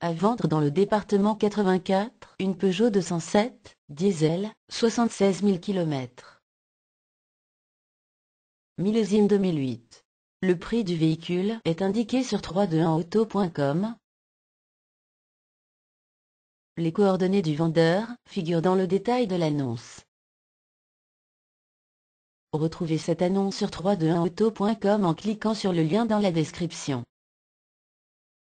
À vendre dans le département 84, une Peugeot 207, diesel, 76 000 km. Millésime 2008. Le prix du véhicule est indiqué sur 321auto.com. Les coordonnées du vendeur figurent dans le détail de l'annonce. Retrouvez cette annonce sur 321auto.com en cliquant sur le lien dans la description.